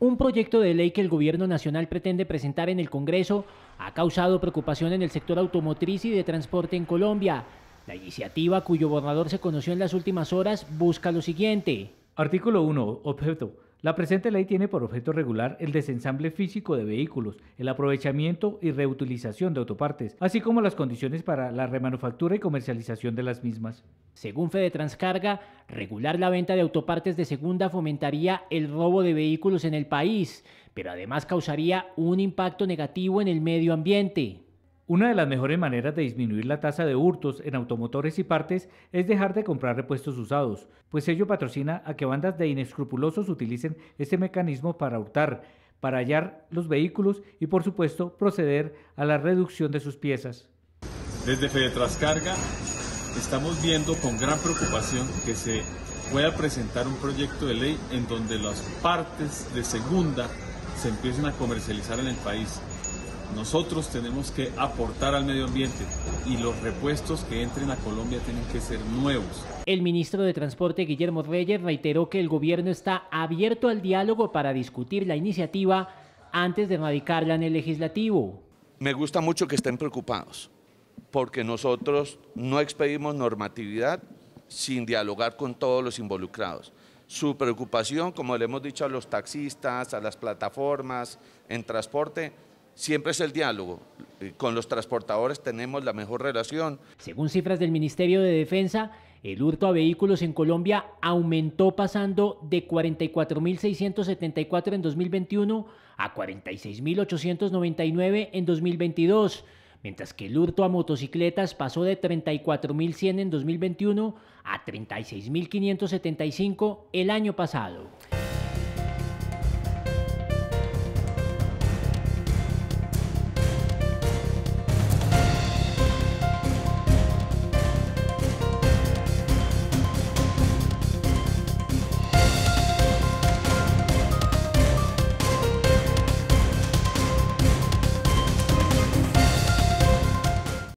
Un proyecto de ley que el gobierno nacional pretende presentar en el Congreso ha causado preocupación en el sector automotriz y de transporte en Colombia. La iniciativa, cuyo borrador se conoció en las últimas horas, busca lo siguiente. Artículo 1. Objeto la presente ley tiene por objeto regular el desensamble físico de vehículos, el aprovechamiento y reutilización de autopartes, así como las condiciones para la remanufactura y comercialización de las mismas. Según Transcarga, regular la venta de autopartes de segunda fomentaría el robo de vehículos en el país, pero además causaría un impacto negativo en el medio ambiente. Una de las mejores maneras de disminuir la tasa de hurtos en automotores y partes es dejar de comprar repuestos usados, pues ello patrocina a que bandas de inescrupulosos utilicen este mecanismo para hurtar, para hallar los vehículos y por supuesto proceder a la reducción de sus piezas. Desde Fedetrascarga estamos viendo con gran preocupación que se pueda presentar un proyecto de ley en donde las partes de segunda se empiecen a comercializar en el país nosotros tenemos que aportar al medio ambiente y los repuestos que entren a Colombia tienen que ser nuevos. El ministro de Transporte Guillermo Reyes reiteró que el gobierno está abierto al diálogo para discutir la iniciativa antes de radicarla en el legislativo. Me gusta mucho que estén preocupados porque nosotros no expedimos normatividad sin dialogar con todos los involucrados su preocupación, como le hemos dicho a los taxistas, a las plataformas en transporte, siempre es el diálogo. Eh, con los transportadores tenemos la mejor relación. Según cifras del Ministerio de Defensa, el hurto a vehículos en Colombia aumentó pasando de 44.674 en 2021 a 46.899 en 2022, mientras que el hurto a motocicletas pasó de 34.100 en 2021 a 36.575 el año pasado.